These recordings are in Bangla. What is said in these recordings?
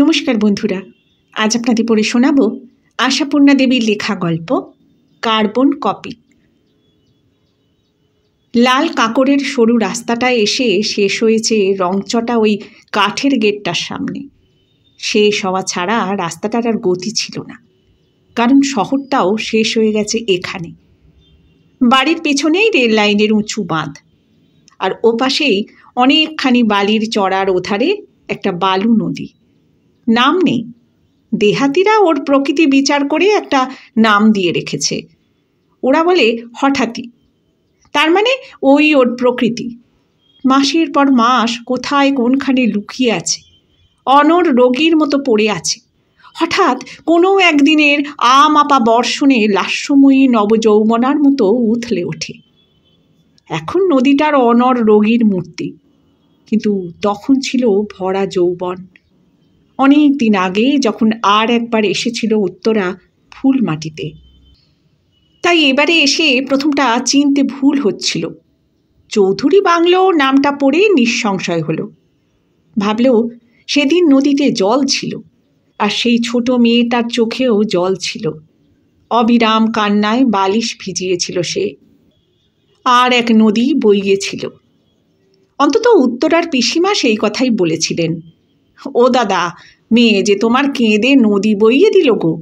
নমস্কার বন্ধুরা আজ আপনাদের পড়ে শোনাব আশাপূর্ণা দেবীর লেখা গল্প কার্বন কপি লাল কাকরের সরু রাস্তাটা এসে শেষ হয়েছে রংচটা ওই কাঠের গেটটার সামনে শেষ হওয়া ছাড়া রাস্তাটার আর গতি ছিল না কারণ শহরটাও শেষ হয়ে গেছে এখানে বাড়ির পেছনেই রেল লাইনের উঁচু বাঁধ আর ওপাশেই অনেকখানি বালির চড়ার ওধারে একটা বালু নদী নাম নেই দেহাতিরা ওর প্রকৃতি বিচার করে একটা নাম দিয়ে রেখেছে ওরা বলে হঠাৎই তার মানে ওই ওর প্রকৃতি মাসের পর মাস কোথায় কোনখানে লুকিয়ে আছে অনর রোগীর মতো পড়ে আছে হঠাৎ কোনো একদিনের আম আপা বর্ষণে লাস্যময়ী নবযৌবনার মতো উথলে ওঠে এখন নদীটার অনর রোগীর মূর্তি কিন্তু তখন ছিল ভরা যৌবন অনেক দিন আগে যখন আর একবার এসেছিল উত্তরা ফুল মাটিতে তাই এবারে এসে প্রথমটা চিনতে ভুল হচ্ছিল চৌধুরী বাংলো নামটা পড়ে নিঃসংশয় হলো ভাবল সেদিন নদীতে জল ছিল আর সেই ছোট মেয়েটার চোখেও জল ছিল অবিরাম কান্নায় বালিশ ভিজিয়েছিল সে আর এক নদী বইয়েছিল অন্তত উত্তরার পিসিমা সেই কথাই বলেছিলেন ও দাদা মেয়ে যে তোমার কেঁদে নদী বইয়ে দিল গো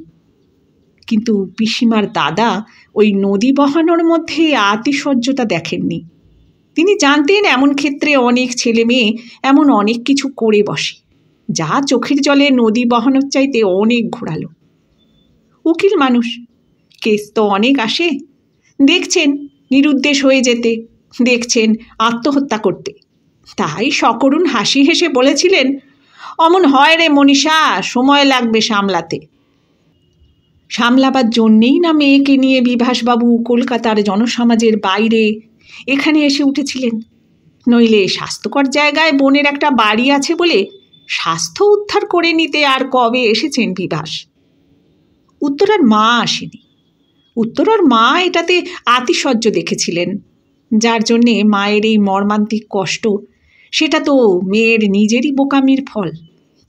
কিন্তু পিসিমার দাদা ওই নদী বহানোর মধ্যে আতিশয্যতা দেখেননি তিনি জানতেন এমন ক্ষেত্রে অনেক ছেলে মেয়ে এমন অনেক কিছু করে বসে যা চোখের জলে নদী বহানোর চাইতে অনেক ঘোরালো উকিল মানুষ কেস তো অনেক আসে দেখছেন নিরুদ্দেশ হয়ে যেতে দেখছেন আত্মহত্যা করতে তাই সকরুণ হাসি হেসে বলেছিলেন অমন হয় রে মনীষা সময় লাগবে সামলাতে সামলাবার জন্যেই না মেয়েকে নিয়ে বিভাসবাবু কলকাতার জনসমাজের বাইরে এখানে এসে উঠেছিলেন নইলে স্বাস্থ্যকর জায়গায় বোনের একটা বাড়ি আছে বলে স্বাস্থ্য উদ্ধার করে নিতে আর কবে এসেছেন বিভাস উত্তরার মা আসেনি উত্তরার মা এটাতে আতিশয্য দেখেছিলেন যার জন্যে মায়ের এই মর্মান্তিক কষ্ট সেটা তো মেয়ের নিজেরই বোকামির ফল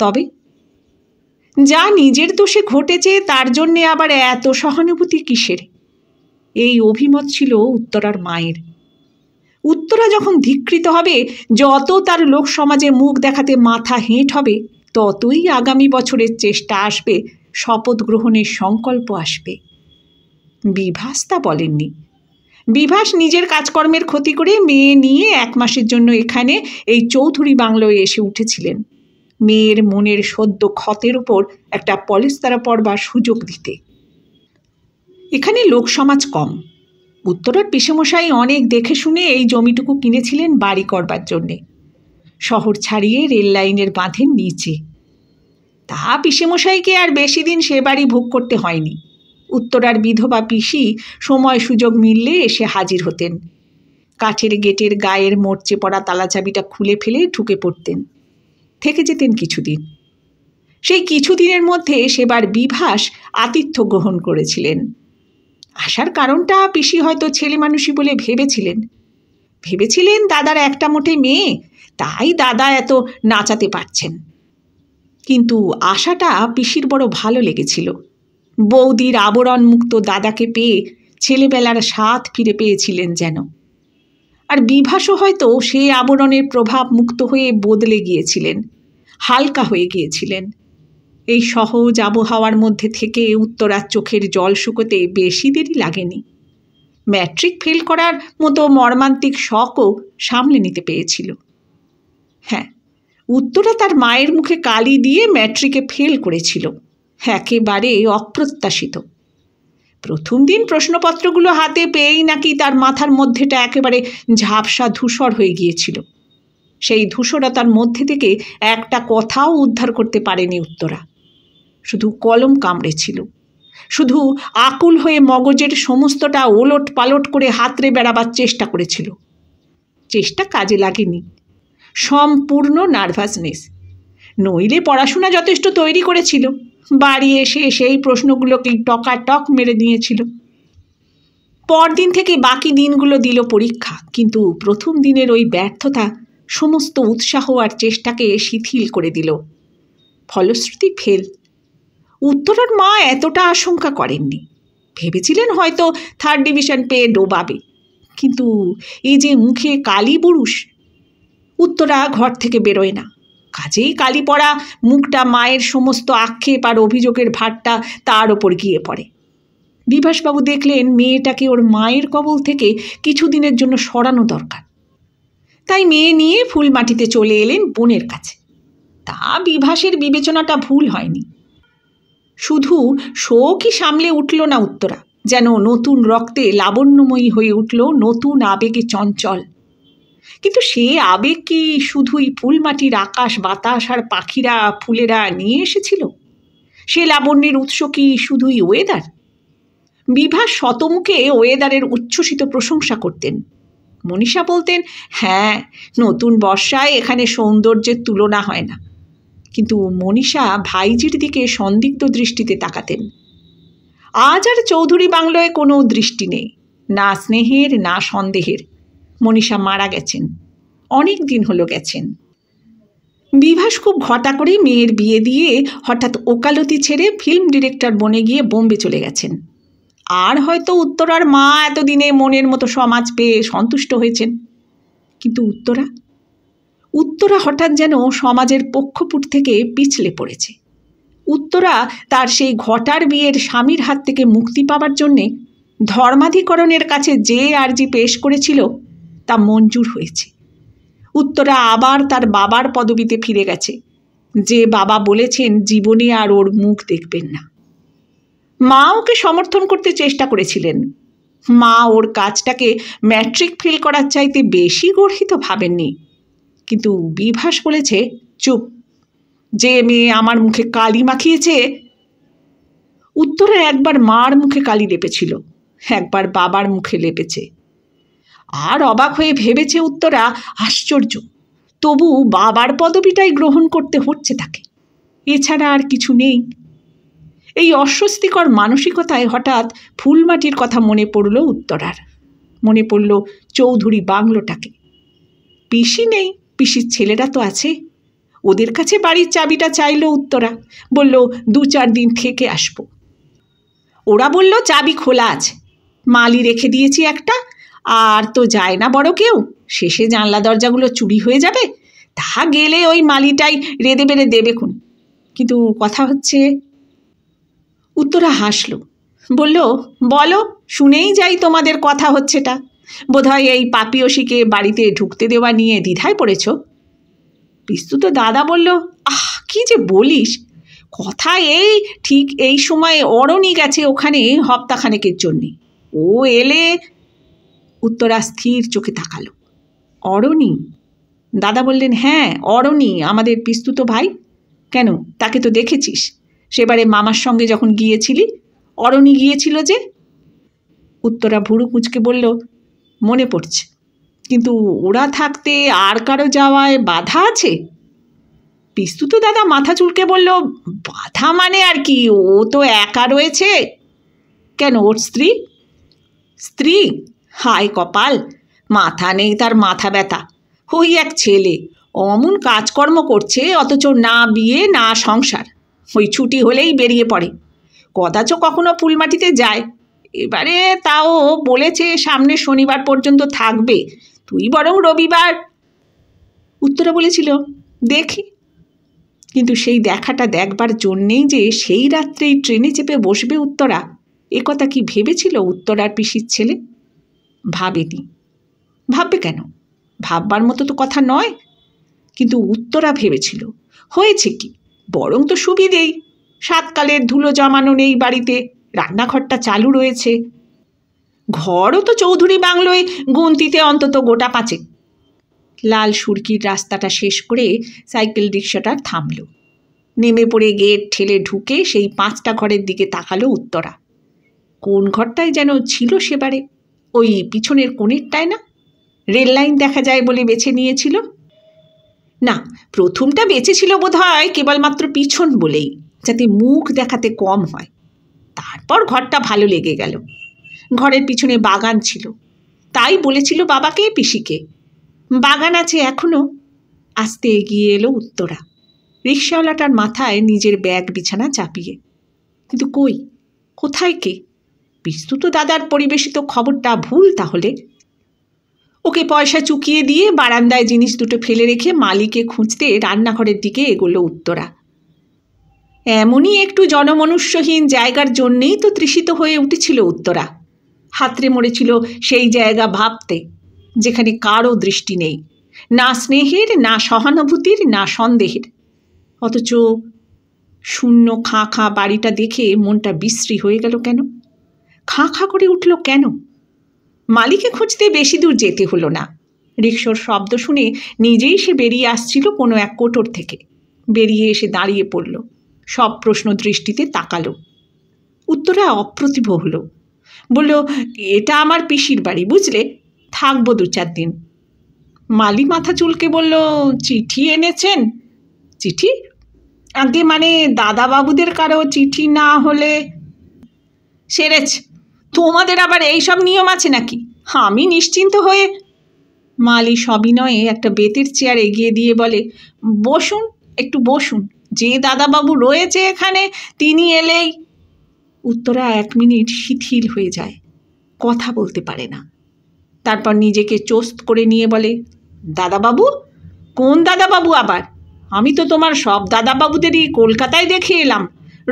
তবে যা নিজের দোষে ঘটেছে তার জন্যে আবার এত সহানুভূতি কিসের এই অভিমত ছিল উত্তরার মায়ের উত্তরা যখন ধিকৃত হবে যত তার লোক সমাজে মুখ দেখাতে মাথা হেঁট হবে ততই আগামী বছরের চেষ্টা আসবে শপথ গ্রহণের সংকল্প আসবে বিভাস তা বলেননি বিভাস নিজের কাজকর্মের ক্ষতি করে মেয়ে নিয়ে এক মাসের জন্য এখানে এই চৌধুরী বাংলোয় এসে উঠেছিলেন মেয়ের মনের সদ্য ক্ষতের ওপর একটা পলিস্তারা পড়বার সুযোগ দিতে এখানে লোকসমাজ কম উত্তরের পিসেমশাই অনেক দেখে শুনে এই জমিটুকু কিনেছিলেন বাড়ি করবার জন্যে শহর ছাড়িয়ে রেল লাইনের বাঁধের নিচে তা পিসেমশাইকে আর বেশি দিন সে বাড়ি ভোগ করতে হয়নি উত্তরার বিধবা পিসি সময় সুযোগ মিললে এসে হাজির হতেন কাঠের গেটের গায়ের মোর্চে পড়া তালাচাবিটা খুলে ফেলে ঢুকে পড়তেন থেকে যেতেন কিছুদিন সেই কিছুদিনের মধ্যে সেবার বিভাস আতিথ্য গ্রহণ করেছিলেন আসার কারণটা পিসি হয়তো ছেলে মানুষই বলে ভেবেছিলেন ভেবেছিলেন দাদার একটা মোটে মেয়ে তাই দাদা এত নাচাতে পারছেন কিন্তু আশাটা পিসির বড় ভালো লেগেছিল বৌদির আবরণমুক্ত দাদাকে পেয়ে ছেলেবেলার স্বাদ ফিরে পেয়েছিলেন যেন আর বিভাসও হয়তো সেই আবরণের প্রভাব মুক্ত হয়ে বদলে গিয়েছিলেন হালকা হয়ে গিয়েছিলেন এই সহজ আবহাওয়ার মধ্যে থেকে উত্তরার চোখের জল শুকোতে বেশি দেরি লাগেনি ম্যাট্রিক ফেল করার মতো মর্মান্তিক শখও সামলে নিতে পেয়েছিল হ্যাঁ উত্তরা তার মায়ের মুখে কালি দিয়ে ম্যাট্রিকে ফেল করেছিল একেবারে অপ্রত্যাশিত প্রথম দিন প্রশ্নপত্রগুলো হাতে পেয়েই নাকি তার মাথার মধ্যেটা একেবারে ঝাপসা ধূসর হয়ে গিয়েছিল সেই ধূসরতার মধ্যে থেকে একটা কথাও উদ্ধার করতে পারেনি উত্তরা শুধু কলম কামড়েছিল শুধু আকুল হয়ে মগজের সমস্তটা ওলট পালট করে হাতরে বেড়াবার চেষ্টা করেছিল চেষ্টা কাজে লাগেনি সম্পূর্ণ নার্ভাসনেস নইলে পড়াশোনা যথেষ্ট তৈরি করেছিল বাড়ি এসে সেই প্রশ্নগুলোকে টকাটক মেরে দিয়েছিল পরদিন থেকে বাকি দিনগুলো দিল পরীক্ষা কিন্তু প্রথম দিনের ওই ব্যর্থতা সমস্ত উৎসাহ আর চেষ্টাকে শিথিল করে দিল ফলশ্রুতি ফেল উত্তরার মা এতটা আশঙ্কা করেননি ভেবেছিলেন হয়তো থার্ড ডিভিশন পেয়ে ডোবাবে কিন্তু এই যে মুখে কালী পুরুষ উত্তরা ঘর থেকে বেরোয় না কাজেই কালি মুখটা মায়ের সমস্ত আক্ষেপ আর অভিযোগের ভারটা তার ওপর গিয়ে পড়ে বিভাসবাবু দেখলেন মেয়েটাকে ওর মায়ের কবল থেকে কিছুদিনের জন্য সরানো দরকার তাই মেয়ে নিয়ে ফুল মাটিতে চলে এলেন বোনের কাছে তা বিভাসের বিবেচনাটা ভুল হয়নি শুধু শোকই সামলে উঠল না উত্তরা যেন নতুন রক্তে লাবণ্যময়ী হয়ে উঠল নতুন আবেগে চঞ্চল কিন্তু সে আবেগ কি শুধুই ফুলমাটির আকাশ বাতাস আর পাখিরা ফুলেরা নিয়ে এসেছিল সে লাবণ্যের উৎস কি শুধুই ওয়েদার বিভা শতমুখে ওয়েদারের উচ্ছ্বসিত প্রশংসা করতেন মনীষা বলতেন হ্যাঁ নতুন বর্ষায় এখানে সৌন্দর্যের তুলনা হয় না কিন্তু মনীষা ভাইজির দিকে সন্দিগ্ধ দৃষ্টিতে তাকাতেন আজ আর চৌধুরী বাংলোয় কোনো দৃষ্টি নেই না স্নেহের না সন্দেহের মনীষা মারা গেছেন অনেক দিন হলো গেছেন বিভাস খুব ঘটা করে মেয়ের বিয়ে দিয়ে হঠাৎ ওকালতি ছেড়ে ফিল্ম ডিরেক্টর বনে গিয়ে বোম্বে চলে গেছেন আর হয়তো উত্তরার মা এতদিনে মনের মতো সমাজ পেয়ে সন্তুষ্ট হয়েছেন কিন্তু উত্তরা উত্তরা হঠাৎ যেন সমাজের পক্ষপুট থেকে পিছলে পড়েছে উত্তরা তার সেই ঘটার বিয়ের স্বামীর হাত থেকে মুক্তি পাবার জন্যে ধর্মাধিকরণের কাছে যে আর্জি পেশ করেছিল তা মঞ্জুর হয়েছে উত্তরা আবার তার বাবার পদবিতে ফিরে গেছে যে বাবা বলেছেন জীবনে আর ওর মুখ দেখবেন না মা ওকে সমর্থন করতে চেষ্টা করেছিলেন মা ওর কাজটাকে ম্যাট্রিক ফেল করার চাইতে বেশি গর্হিত ভাবেননি কিন্তু বিভাস বলেছে চুপ যে মেয়ে আমার মুখে কালি মাখিয়েছে উত্তরে একবার মার মুখে কালি লেপেছিল একবার বাবার মুখে লেপেছে আর অবাক হয়ে ভেবেছে উত্তরা আশ্চর্য তবু বাবার পদবিটাই গ্রহণ করতে হচ্ছে তাকে এছাড়া আর কিছু নেই এই অস্বস্তিকর মানসিকতায় হঠাৎ ফুলমাটির কথা মনে পড়ল উত্তরার মনে পড়ল চৌধুরী বাংলোটাকে পিসি নেই পিসির ছেলেরা তো আছে ওদের কাছে বাড়ির চাবিটা চাইল উত্তরা বলল দু চার দিন থেকে আসব ওরা বলল চাবি খোলা আছে মালি রেখে দিয়েছি একটা আর তো যায় না বড় কেউ শেষে জানলা দরজাগুলো চুরি হয়ে যাবে তা গেলে ওই মালিটাই রেঁধে বেড়ে দেবে খুন কিন্তু কথা হচ্ছে উত্তরা হাসল বলল বলো শুনেই যাই তোমাদের কথা হচ্ছেটা বোধহয় এই পাপিয়সীকে বাড়িতে ঢুকতে দেওয়া নিয়ে দ্বিধায় পড়েছ বিস্তুত তো দাদা বলল আহ কি যে বলিস কথা এই ঠিক এই সময়ে অরণি গেছে ওখানে হপ্তাখানেকের জন্যে ও এলে উত্তরা স্থির চোখে তাকালো অরণি দাদা বললেন হ্যাঁ অরণি আমাদের পিস্তুত ভাই কেন তাকে তো দেখেছিস সেবারে মামার সঙ্গে যখন গিয়েছিলি অরণি গিয়েছিল যে উত্তরা ভুরু কুঁচকে বলল মনে পড়ছে কিন্তু ওরা থাকতে আর কারো যাওয়ায় বাধা আছে পিস্তুত দাদা মাথা চুলকে বলল বাধা মানে আর কি ও তো একা রয়েছে কেন ওর স্ত্রী স্ত্রী হায় কপাল মাথা নেই তার মাথা ব্যথা হই এক ছেলে অমন কাজকর্ম করছে অথচ না বিয়ে না সংসার ওই ছুটি হলেই বেরিয়ে পড়ে কদাচ কখনো ফুলমাটিতে যায় এবারে তাও বলেছে সামনে শনিবার পর্যন্ত থাকবে তুই বরং রবিবার উত্তরা বলেছিল দেখি কিন্তু সেই দেখাটা দেখবার জন্যেই যে সেই রাত্রেই ট্রেনে চেপে বসবে উত্তরা একথা কি ভেবেছিল উত্তরার পিসির ছেলে ভাবেনি ভাববে কেন ভাববার মতো তো কথা নয় কিন্তু উত্তরা ভেবেছিল হয়েছে কি বরং তো সুবিধেই সাতকালের ধুলো জমানো নেই বাড়িতে রান্নাঘরটা চালু রয়েছে ঘরও তো চৌধুরী বাংলোয় গুনতিতে অন্তত গোটা পাঁচে লাল সুরকির রাস্তাটা শেষ করে সাইকেল রিক্সাটা থামল নেমে পড়ে গেট ঠেলে ঢুকে সেই পাঁচটা ঘরের দিকে তাকালো উত্তরা কোন ঘরটায় যেন ছিল সেবারে ওই পিছনের কোণেরটায় না রেল লাইন দেখা যায় বলে বেছে নিয়েছিল না প্রথমটা বেঁচেছিল বোধ হয় কেবলমাত্র পিছন বলেই যাতে মুখ দেখাতে কম হয় তারপর ঘরটা ভালো লেগে গেল ঘরের পিছনে বাগান ছিল তাই বলেছিল বাবাকে পিসিকে বাগান আছে এখনও আসতে এগিয়ে এলো উত্তরা রিক্সাওয়ালাটার মাথায় নিজের ব্যাগ বিছানা চাপিয়ে কিন্তু কই কোথায় কে বিস্তুত দাদার পরিবেশিত খবরটা ভুল তাহলে ওকে পয়সা চুকিয়ে দিয়ে বারান্দায় জিনিস দুটো ফেলে রেখে মালিকে খুঁজতে রান্নাঘরের দিকে এগোলো উত্তরা এমনই একটু জনমনুষ্যহীন জায়গার জন্যেই তো তৃষিত হয়ে উঠেছিল উত্তরা হাতরে মরেছিল সেই জায়গা ভাবতে যেখানে কারও দৃষ্টি নেই না স্নেহের না সহানুভূতির না সন্দেহের অথচ শূন্য খাঁ খাঁ বাড়িটা দেখে মনটা বিশ্রী হয়ে গেল কেন খাঁ খাঁ করে উঠল কেন মালিকে খুঁজতে বেশি দূর যেতে হলো না রিক্সোর শব্দ শুনে নিজেই সে বেরিয়ে আসছিল কোনো এক কোটর থেকে বেরিয়ে এসে দাঁড়িয়ে পড়ল সব প্রশ্ন দৃষ্টিতে তাকালো উত্তরে অপ্রতিভ হলো বলল এটা আমার পিসির বাড়ি বুঝলে থাকবো দু চার দিন মালি মাথা চুলকে বলল চিঠি এনেছেন চিঠি আগে মানে দাদাবাবুদের কারো চিঠি না হলে সেরেছে তোমাদের আবার এই সব নিয়ম আছে নাকি আমি নিশ্চিন্ত হয়ে মালি সবিনয়ে একটা বেতের চেয়ার এগিয়ে দিয়ে বলে বসুন একটু বসুন যে দাদাবাবু রয়েছে এখানে তিনি এলেই উত্তরা এক মিনিট শিথিল হয়ে যায় কথা বলতে পারে না তারপর নিজেকে চোস্ত করে নিয়ে বলে দাদাবাবু কোন দাদাবাবু আবার আমি তো তোমার সব দাদাবাবুদেরই কলকাতায় দেখে এলাম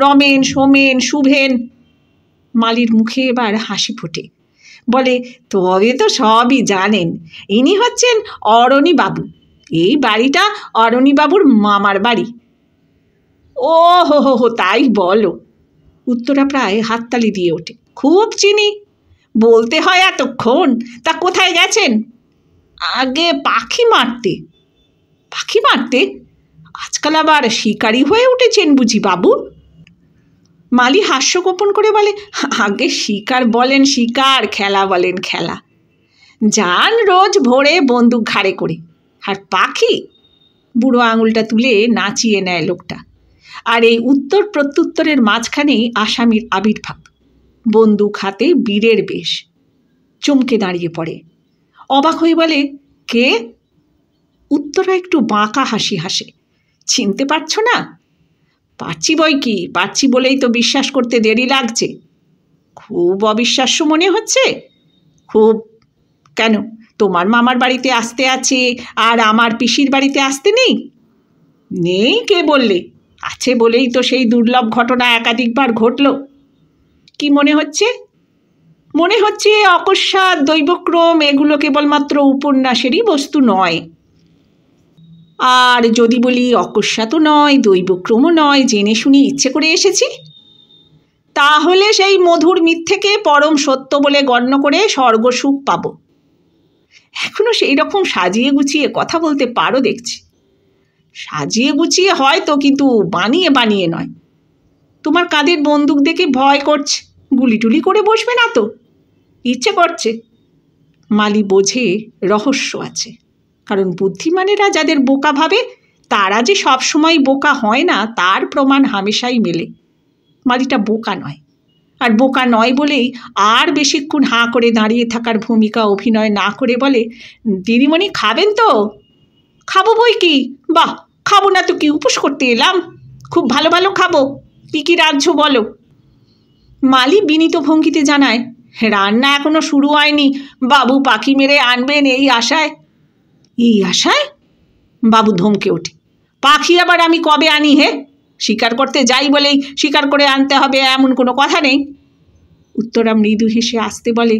রমেন সোমেন শুভেন মালির মুখে এবার হাসি ফোটে বলে তবে তো সবই জানেন ইনি হচ্ছেন বাবু এই বাড়িটা বাবুর মামার বাড়ি ও হো হো হো তাই বলো উত্তরা প্রায় হাততালি দিয়ে ওঠে খুব চিনি বলতে হয় এতক্ষণ তা কোথায় গেছেন আগে পাখি মারতে পাখি মারতে আজকাল আবার শিকারি হয়ে উঠেছেন বুঝি বাবু মালি হাস্য গোপন করে বলে আগে শিকার বলেন শিকার খেলা বলেন খেলা যান রোজ ভোরে বন্দুক ঘাড়ে করে আর পাখি বুড়ো আঙুলটা তুলে নাচিয়ে নেয় লোকটা আর এই উত্তর প্রত্যুত্তরের মাঝখানেই আসামির আবির্ভাব বন্দুক হাতে বীরের বেশ চমকে দাঁড়িয়ে পড়ে অবাক হয়ে বলে কে উত্তরা একটু বাঁকা হাসি হাসে চিনতে পারছো না পাচ্ছি বই কি পাচ্ছি বলেই তো বিশ্বাস করতে দেরি লাগছে খুব অবিশ্বাস্য মনে হচ্ছে খুব কেন তোমার মামার বাড়িতে আসতে আছে আর আমার পিসির বাড়িতে আসতে নেই নেই কে বললে আছে বলেই তো সেই দুর্লভ ঘটনা একাধিকবার ঘটল কি মনে হচ্ছে মনে হচ্ছে অকস্মাৎ দৈবক্রম এগুলো কেবলমাত্র উপন্যাসেরই বস্তু নয় আর যদি বলি অকস্মাত নয় দৈবক্রম নয় জেনে শুনি ইচ্ছে করে এসেছি তাহলে সেই মধুর মিথ্যেকে পরম সত্য বলে গণ্য করে স্বর্গসুখ পাব এখনও সেই রকম সাজিয়ে গুছিয়ে কথা বলতে পারো দেখছি সাজিয়ে গুছিয়ে হয়তো কিন্তু বানিয়ে বানিয়ে নয় তোমার কাঁধের বন্দুক দেখে ভয় করছে গুলিটুলি করে বসবে না তো ইচ্ছে করছে মালি বোঝে রহস্য আছে কারণ বুদ্ধিমানেরা যাদের বোকা ভাবে তারা যে সবসময় বোকা হয় না তার প্রমাণ হামেশাই মেলে মালিটা বোকা নয় আর বোকা নয় বলেই আর বেশিক্ষণ হাঁ করে দাঁড়িয়ে থাকার ভূমিকা অভিনয় না করে বলে দিদিমণি খাবেন তো খাবো বই কি বাহ খাবো না তো কি উপোস করতে এলাম খুব ভালো ভালো খাবো কী কী রাজ্য বলো মালি বিনীত ভঙ্গিতে জানায় রান্না এখনও শুরু হয়নি বাবু পাখি মেরে আনবেন এই আশায় এই আশায় বাবু ধমকে ওঠে পাখি আবার আমি কবে আনি হে শিকার করতে যাই বলেই শিকার করে আনতে হবে এমন কোনো কথা নেই উত্তরা মৃদু হেসে আসতে বলে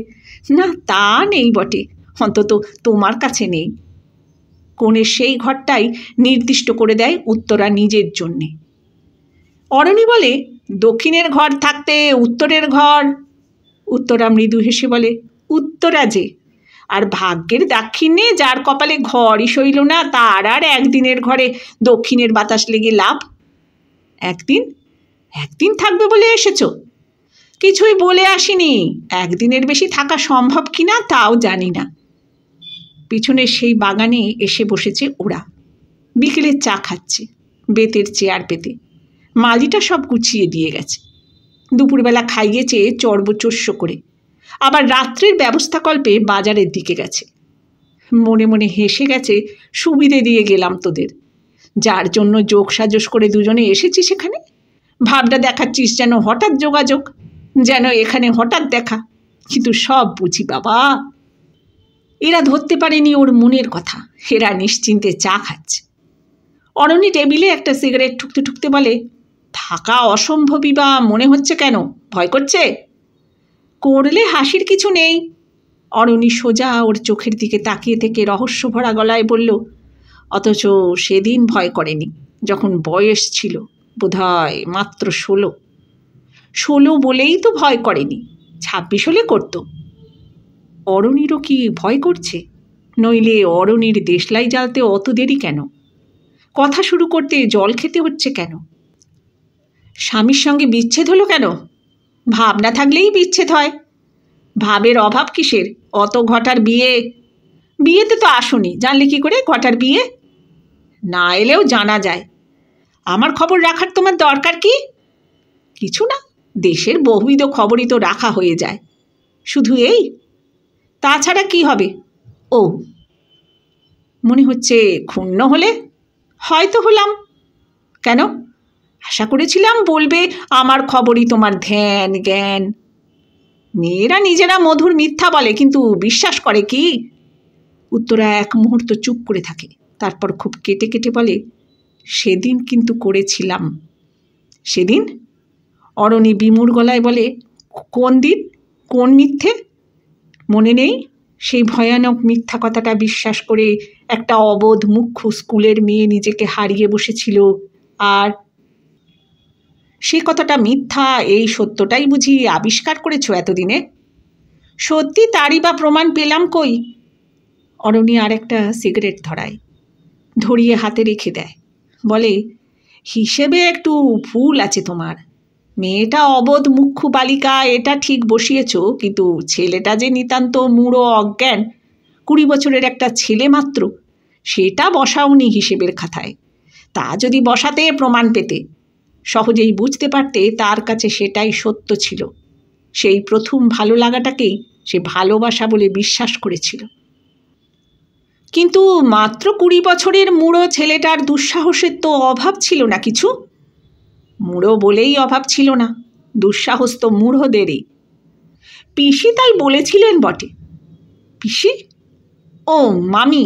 না তা নেই বটে অন্তত তোমার কাছে নেই কোণের সেই ঘরটাই নির্দিষ্ট করে দেয় উত্তরা নিজের জন্যে অরণি বলে দক্ষিণের ঘর থাকতে উত্তরের ঘর উত্তরা মৃদু হেসে বলে উত্তরা যে আর ভাগ্যের দাক্ষিণ্যে যার কপালে ঘরই সইল না তার আর একদিনের ঘরে দক্ষিণের বাতাস লেগে লাভ একদিন একদিন থাকবে বলে এসেছো কিছুই বলে আসিনি একদিনের বেশি থাকা সম্ভব কিনা তাও জানি না পিছনের সেই বাগানে এসে বসেছে ওরা বিকেলে চা খাচ্ছে বেতের চেয়ার পেতে মালিটা সব গুছিয়ে দিয়ে গেছে দুপুরবেলা খাইয়েছে চর্বচস্য করে আবার রাত্রির ব্যবস্থাকল্পে বাজারের দিকে গেছে মনে মনে হেসে গেছে সুবিধে দিয়ে গেলাম তোদের যার জন্য যোগ সাজস করে দুজনে এসেছি সেখানে ভাবটা দেখাচ্ছিস যেন হঠাৎ যোগাযোগ যেন এখানে হঠাৎ দেখা কিন্তু সব বুঝি বাবা এরা ধরতে পারেনি ওর মনের কথা এরা নিশ্চিন্তে চা খাচ্ছে অরণি টেবিলে একটা সিগারেট ঠুকতে ঠুকতে বলে থাকা অসম্ভবই বা মনে হচ্ছে কেন ভয় করছে করলে হাসির কিছু নেই অরণি সোজা ওর চোখের দিকে তাকিয়ে থেকে রহস্য ভরা গলায় বলল অথচ সেদিন ভয় করেনি যখন বয়স ছিল বোধহয় মাত্র ষোলো ষোলো বলেই তো ভয় করেনি ছাব্বিশ হলে করতো অরণিরও কি ভয় করছে নইলে অরণির দেশলাই জ্বালতে অত দেরি কেন কথা শুরু করতে জল খেতে হচ্ছে কেন স্বামীর সঙ্গে বিচ্ছেদ হলো কেন ভাবনা থাকলেই বিচ্ছেদ হয় ভাবের অভাব কিসের অত ঘটার বিয়ে বিয়েতে তো আসুনি জানলে কি করে ঘটার বিয়ে না এলেও জানা যায় আমার খবর রাখার তোমার দরকার কি কিছু না দেশের বহুবিধ খবরই তো রাখা হয়ে যায় শুধু এই তাছাড়া কি হবে ও মনে হচ্ছে ক্ষুণ্ণ হলে হয়তো হলাম কেন আশা করেছিলাম বলবে আমার খবরই তোমার ধ্যান জ্ঞান মেয়েরা নিজেরা মধুর মিথ্যা বলে কিন্তু বিশ্বাস করে কি উত্তরা এক মুহূর্ত চুপ করে থাকে তারপর খুব কেটে কেটে বলে সেদিন কিন্তু করেছিলাম সেদিন অরণি বিমুর গলায় বলে কোন দিন কোন মিথ্যে মনে নেই সেই ভয়ানক মিথ্যা কথাটা বিশ্বাস করে একটা অবোধ মুখ্য স্কুলের মেয়ে নিজেকে হারিয়ে বসেছিল আর সে কথাটা মিথ্যা এই সত্যটাই বুঝি আবিষ্কার করেছ এতদিনে সত্যি তারই বা প্রমাণ পেলাম কই অরণি আর একটা সিগারেট ধরায় ধরিয়ে হাতে রেখে দেয় বলে হিসেবে একটু ভুল আছে তোমার মেয়েটা অবোধ মুখ্য বালিকা এটা ঠিক বসিয়েছ কিন্তু ছেলেটা যে নিতান্ত মূঢ় অজ্ঞান কুড়ি বছরের একটা ছেলে মাত্র সেটা বসাওনি হিসেবের খাতায় তা যদি বসাতে প্রমাণ পেতে সহজেই বুঝতে পারতে তার কাছে সেটাই সত্য ছিল সেই প্রথম ভালো লাগাটাকেই সে ভালোবাসা বলে বিশ্বাস করেছিল কিন্তু মাত্র কুড়ি বছরের মুড়ো ছেলেটার দুঃসাহসের তো অভাব ছিল না কিছু মুড়ো বলেই অভাব ছিল না দুঃসাহস তো দেরি পিসি তাই বলেছিলেন বটে পিসি ও মামি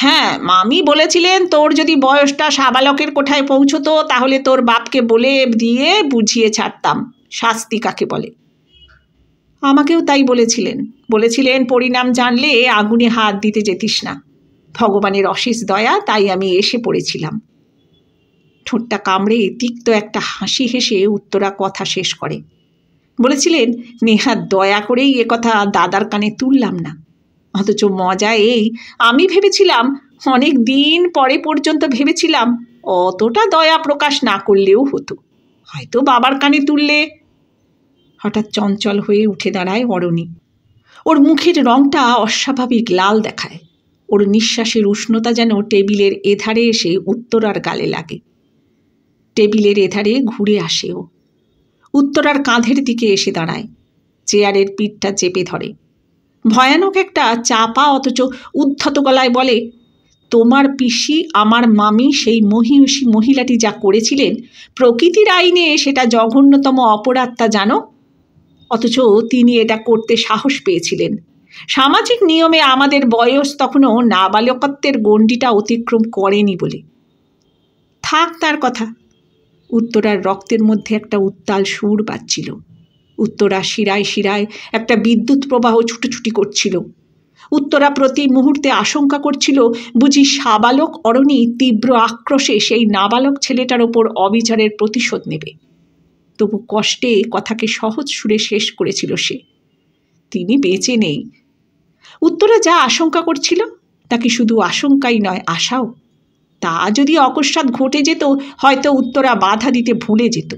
হ্যাঁ মামি বলেছিলেন তোর যদি বয়সটা সাবালকের কোঠায় পৌঁছতো তাহলে তোর বাপকে বলে দিয়ে বুঝিয়ে ছাড়তাম শাস্তি কাকে বলে আমাকেও তাই বলেছিলেন বলেছিলেন পরিণাম জানলে আগুনে হাত দিতে যেতিস না ভগবানের অশেষ দয়া তাই আমি এসে পড়েছিলাম ঠোঁটটা কামড়ে তিক্ত একটা হাসি হেসে উত্তরা কথা শেষ করে বলেছিলেন নেহাত দয়া করেই কথা দাদার কানে তুললাম না অথচ মজা এই আমি ভেবেছিলাম অনেক দিন পরে পর্যন্ত ভেবেছিলাম অতটা দয়া প্রকাশ না করলেও হতো হয়তো বাবার কানে তুললে হঠাৎ চঞ্চল হয়ে উঠে দাঁড়ায় অরণি ওর মুখের রঙটা অস্বাভাবিক লাল দেখায় ওর নিঃশ্বাসের উষ্ণতা যেন টেবিলের এধারে এসে উত্তরার গালে লাগে টেবিলের এধারে ঘুরে আসে ও উত্তরার কাঁধের দিকে এসে দাঁড়ায় চেয়ারের পিঠটা চেপে ধরে ভয়ানক একটা চাপা অথচ উদ্ধত গলায় বলে তোমার পিসি আমার মামি সেই মহিষী মহিলাটি যা করেছিলেন প্রকৃতির আইনে সেটা জঘন্যতম অপরাধটা জানো অথচ তিনি এটা করতে সাহস পেয়েছিলেন সামাজিক নিয়মে আমাদের বয়স তখনও নাবালকত্বের গণ্ডিটা অতিক্রম করেনি বলে থাক তার কথা উত্তরার রক্তের মধ্যে একটা উত্তাল সুর বাজছিল উত্তরা শিরায় শিরায় একটা বিদ্যুৎ প্রবাহ ছুটোছুটি করছিল উত্তরা প্রতি মুহূর্তে আশঙ্কা করছিল বুঝি সাবালক অরণি তীব্র আক্রোশে সেই নাবালক ছেলেটার ওপর অবিচারের প্রতিশোধ নেবে তবু কষ্টে কথাকে সহজ সুরে শেষ করেছিল সে তিনি বেঁচে নেই উত্তরা যা আশঙ্কা করছিল তা কি শুধু আশঙ্কাই নয় আশাও তা যদি অকস্মাৎ ঘটে যেত হয়তো উত্তরা বাধা দিতে ভুলে যেত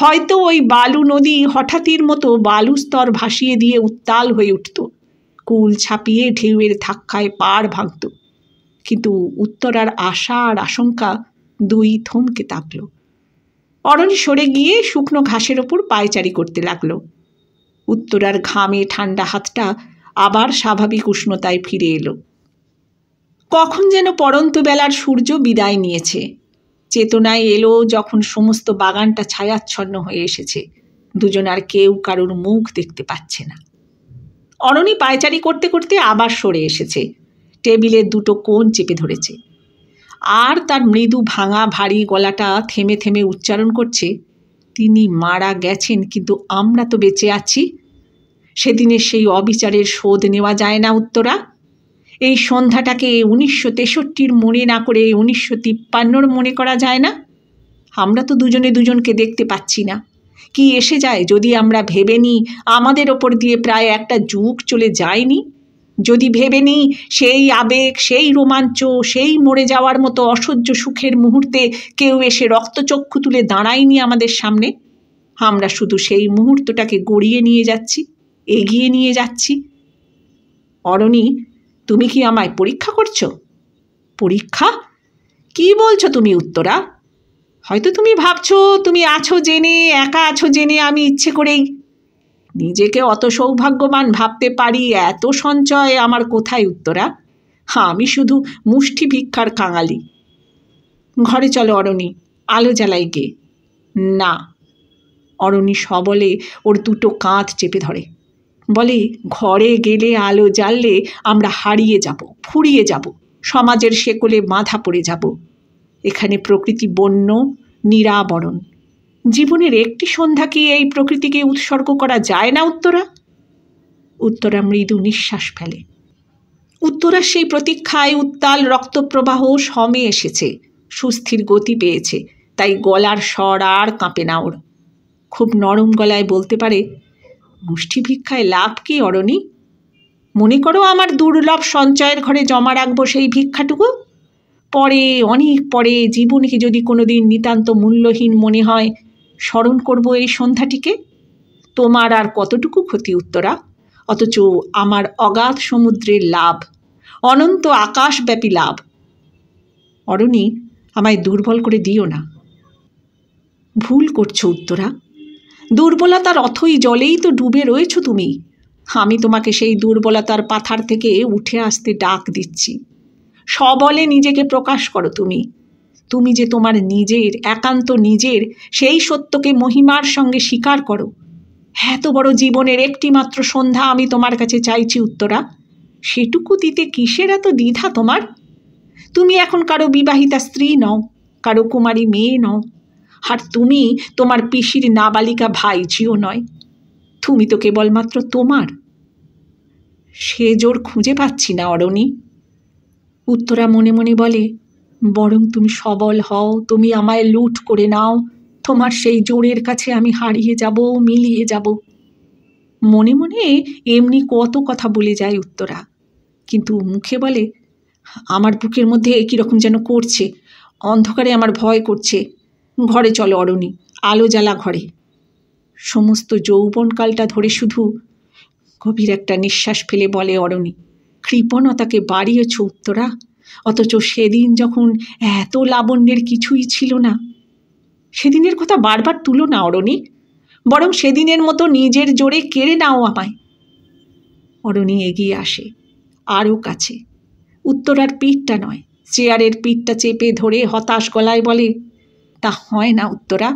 হয়তো ওই বালু নদী হঠাৎের মতো বালুস্তর ভাসিয়ে দিয়ে উত্তাল হয়ে উঠত কুল ছাপিয়ে ঢেউয়ের ধাক্কায় পাড় ভাঙত কিন্তু উত্তরার আশা আর আশঙ্কা দুই থমকে তাকল অরণ সরে গিয়ে শুকনো ঘাসের ওপর পায়চারি করতে লাগল উত্তরার ঘামে ঠান্ডা হাতটা আবার স্বাভাবিক উষ্ণতায় ফিরে এলো কখন যেন পরন্ত বেলার সূর্য বিদায় নিয়েছে চেতনায় এলো যখন সমস্ত বাগানটা ছায়াচ্ছন্ন হয়ে এসেছে দুজন আর কেউ কারোর মুখ দেখতে পাচ্ছে না অরণি পায়চারি করতে করতে আবার সরে এসেছে টেবিলের দুটো কোণ চেপে ধরেছে আর তার মৃদু ভাঙা ভারী গলাটা থেমে থেমে উচ্চারণ করছে তিনি মারা গেছেন কিন্তু আমরা তো বেঁচে আছি সেদিনের সেই অবিচারের শোধ নেওয়া যায় না উত্তরা এই সন্ধ্যাটাকে উনিশশো তেষট্টির মনে না করে উনিশশো তিপ্পান্নর মনে করা যায় না আমরা তো দুজনে দুজনকে দেখতে পাচ্ছি না কি এসে যায় যদি আমরা ভেবে নিই আমাদের ওপর দিয়ে প্রায় একটা যুগ চলে যায়নি যদি ভেবে নিই সেই আবেগ সেই রোমাঞ্চ সেই মরে যাওয়ার মতো অসহ্য সুখের মুহূর্তে কেউ এসে রক্তচক্ষু তুলে দাঁড়ায়নি আমাদের সামনে আমরা শুধু সেই মুহূর্তটাকে গড়িয়ে নিয়ে যাচ্ছি এগিয়ে নিয়ে যাচ্ছি অরণি তুমি কি আমায় পরীক্ষা করছো পরীক্ষা কি বলছো তুমি উত্তরা হয়তো তুমি ভাবছো তুমি আছো জেনে একা আছো জেনে আমি ইচ্ছে করেই নিজেকে অত সৌভাগ্যবান ভাবতে পারি এত সঞ্চয় আমার কোথায় উত্তরা হ্যাঁ আমি শুধু মুষ্টি ভিক্ষার কাঙালি ঘরে চলো অরণি আলো জ্বালাই গে না অরণি সবলে ওর দুটো কাঁধ চেপে ধরে বলে ঘরে গেলে আলো জ্বাললে আমরা হারিয়ে যাব ফুরিয়ে যাব সমাজের শেকলে মাথা পড়ে যাব এখানে প্রকৃতি বন্য নিরাবরণ জীবনের একটি সন্ধ্যা কি এই প্রকৃতিকে উৎসর্গ করা যায় না উত্তরা উত্তরা মৃদু নিঃশ্বাস ফেলে উত্তরা সেই প্রতীক্ষায় উত্তাল রক্তপ্রবাহ সমে এসেছে সুস্থির গতি পেয়েছে তাই গলার স্বর আর কাঁপে না ওর খুব নরম গলায় বলতে পারে মুষ্টি ভিক্ষায় লাভ কি অরণি মনে করো আমার দুর্লভ সঞ্চয়ের ঘরে জমা রাখবো সেই ভিক্ষাটুকু পরে অনেক পরে জীবনকে যদি কোনো দিন নিতান্ত মূল্যহীন মনে হয় স্মরণ করব এই সন্ধ্যাটিকে তোমার আর কতটুকু ক্ষতি উত্তরা অথচ আমার অগাধ সমুদ্রের লাভ অনন্ত আকাশব্যাপী লাভ অরণি আমায় দুর্বল করে দিও না ভুল করছো উত্তরা দুর্বলতার অথই জলেই তো ডুবে রয়েছ তুমি আমি তোমাকে সেই দুর্বলতার পাথার থেকে উঠে আসতে ডাক দিচ্ছি সবলে নিজেকে প্রকাশ করো তুমি তুমি যে তোমার নিজের একান্ত নিজের সেই সত্যকে মহিমার সঙ্গে স্বীকার করো এত বড় জীবনের একটিমাত্র সন্ধ্যা আমি তোমার কাছে চাইছি উত্তরা সেটুকু দিতে কিসের এত দ্বিধা তোমার তুমি এখন কারো বিবাহিতা স্ত্রী নও কারো কুমারী মেয়ে নও আর তুমি তোমার পিসির নাবালিকা ভাইঝিও নয় তুমি তো কেবলমাত্র তোমার সে জোর খুঁজে পাচ্ছি না অরণি উত্তরা মনে মনে বলে বরং তুমি সবল হও তুমি আমায় লুট করে নাও তোমার সেই জোরের কাছে আমি হারিয়ে যাব মিলিয়ে যাব মনে মনে এমনি কত কথা বলে যায় উত্তরা কিন্তু মুখে বলে আমার বুকের মধ্যে একই রকম যেন করছে অন্ধকারে আমার ভয় করছে ঘরে চলো অরণি আলো জ্বালা ঘরে সমস্ত যৌবনকালটা ধরে শুধু গভীর একটা নিঃশ্বাস ফেলে বলে অরণি কৃপণতাকে বাড়িয়েছ উত্তরা অথচ সেদিন যখন এত লাবণ্যের কিছুই ছিল না সেদিনের কথা বারবার তুলো না অরণি বরং সেদিনের মতো নিজের জোরে কেড়ে নাও আমায় অরণি এগিয়ে আসে আরও কাছে উত্তরার পিঠটা নয় চেয়ারের পিঠটা চেপে ধরে হতাশ গলায় বলে তা হয় না উত্তরা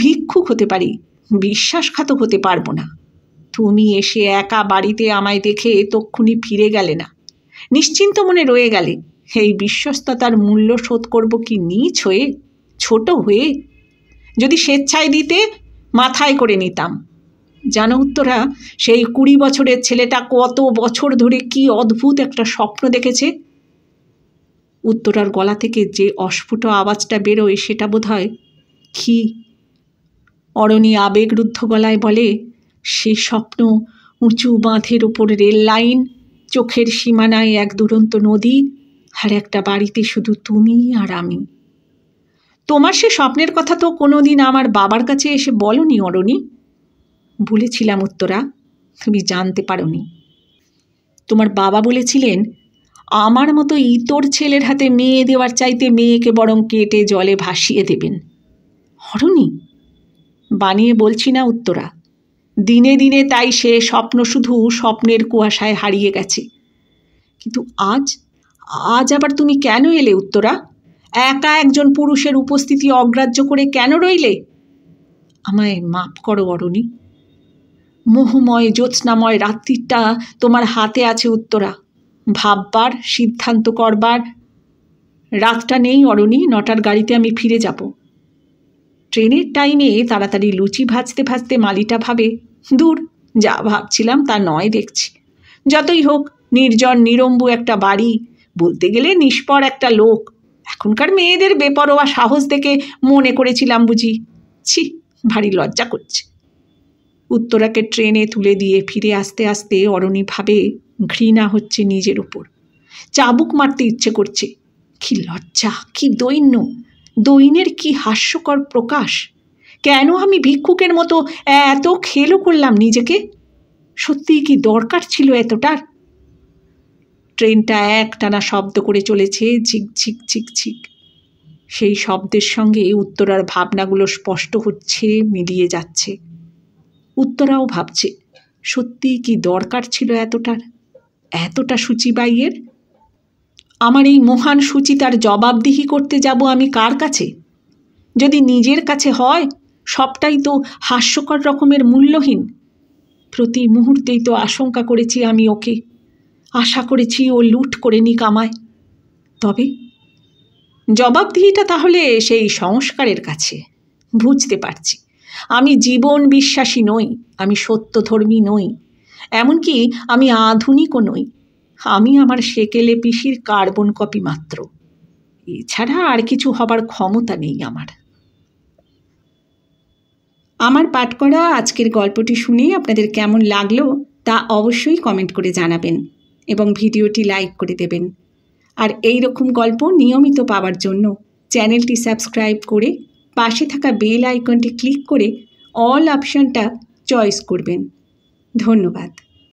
ভিক্ষুক হতে পারি বিশ্বাসঘাতক হতে পারবো না তুমি এসে একা বাড়িতে আমায় দেখে তক্ষুনি ফিরে গেলে না নিশ্চিন্ত মনে রয়ে গেলে এই বিশ্বস্ততার মূল্য শোধ করব কি নিচ হয়ে ছোট হয়ে যদি স্বেচ্ছায় দিতে মাথায় করে নিতাম জানো উত্তরা সেই কুড়ি বছরের ছেলেটা কত বছর ধরে কি অদ্ভুত একটা স্বপ্ন দেখেছে উত্তরার গলা থেকে যে অস্ফুট আওয়াজটা বেরোয় সেটা বোধ হয় কি অরণি আবেগরুদ্ধ গলায় বলে সে স্বপ্ন উঁচু বাঁধের ওপর রেল লাইন চোখের সীমানায় এক দুরন্ত নদী আর একটা বাড়িতে শুধু তুমি আর আমি তোমার সে স্বপ্নের কথা তো কোনো দিন আমার বাবার কাছে এসে বলনি অরণি বলেছিলাম উত্তরা তুমি জানতে পারো তোমার বাবা বলেছিলেন আমার মতো ইতর ছেলের হাতে মেয়ে দেওয়ার চাইতে মেয়েকে বরং কেটে জলে ভাসিয়ে দেবেন হরণী বানিয়ে বলছি না উত্তরা দিনে দিনে তাই সে স্বপ্ন শুধু স্বপ্নের কুয়াশায় হারিয়ে গেছে কিন্তু আজ আজ আবার তুমি কেন এলে উত্তরা একা একজন পুরুষের উপস্থিতি অগ্রাহ্য করে কেন রইলে আমায় মাপ করো অরণি মোহময় জ্যোৎস্নাময় রাত্রিটা তোমার হাতে আছে উত্তরা ভাববার সিদ্ধান্ত করবার রাতটা নেই অরণি নটার গাড়িতে আমি ফিরে যাব ট্রেনের টাইমে তাড়াতাড়ি লুচি ভাজতে ভাজতে মালিটা ভাবে দূর যা ভাবছিলাম তা নয় দেখছি যতই হোক নির্জন নিরম্বু একটা বাড়ি বলতে গেলে নিষ্পর একটা লোক এখনকার মেয়েদের বেপরোয়া সাহস দেখে মনে করেছিলাম বুঝি ছি ভারী লজ্জা করছে উত্তরাকে ট্রেনে তুলে দিয়ে ফিরে আসতে আসতে অরণি ভাবে ঘৃণা হচ্ছে নিজের উপর চাবুক মারতে ইচ্ছে করছে কি লজ্জা কি দৈন্য দৈন্যের কি হাস্যকর প্রকাশ কেন আমি ভিক্ষুকের মতো এত খেলো করলাম নিজেকে সত্যিই কি দরকার ছিল এতটার ট্রেনটা একটানা শব্দ করে চলেছে ঝিকঝিক ঝিকঝিক সেই শব্দের সঙ্গে উত্তরার ভাবনাগুলো স্পষ্ট হচ্ছে মিলিয়ে যাচ্ছে উত্তরাও ভাবছে সত্যিই কি দরকার ছিল এতটার এতটা বাইয়ের আমার এই মহান সুচিতার জবাবদিহি করতে যাব আমি কার কাছে যদি নিজের কাছে হয় সবটাই তো হাস্যকর রকমের মূল্যহীন প্রতি মুহূর্তেই তো আশঙ্কা করেছি আমি ওকে আশা করেছি ও লুট করে নিক আমায় তবে জবাবদিহিটা তাহলে সেই সংস্কারের কাছে বুঝতে পারছি আমি জীবন বিশ্বাসী নই আমি সত্যধর্মী নই এমনকি আমি আধুনিকও নই আমি আমার সেকেলে পিসির কার্বন কপি মাত্র এছাড়া আর কিছু হবার ক্ষমতা নেই আমার আমার পাঠ করা আজকের গল্পটি শুনে আপনাদের কেমন লাগলো তা অবশ্যই কমেন্ট করে জানাবেন এবং ভিডিওটি লাইক করে দেবেন আর এই রকম গল্প নিয়মিত পাওয়ার জন্য চ্যানেলটি সাবস্ক্রাইব করে পাশে থাকা বেল আইকনটি ক্লিক করে অল অপশনটা চয়েস করবেন ধন্যবাদ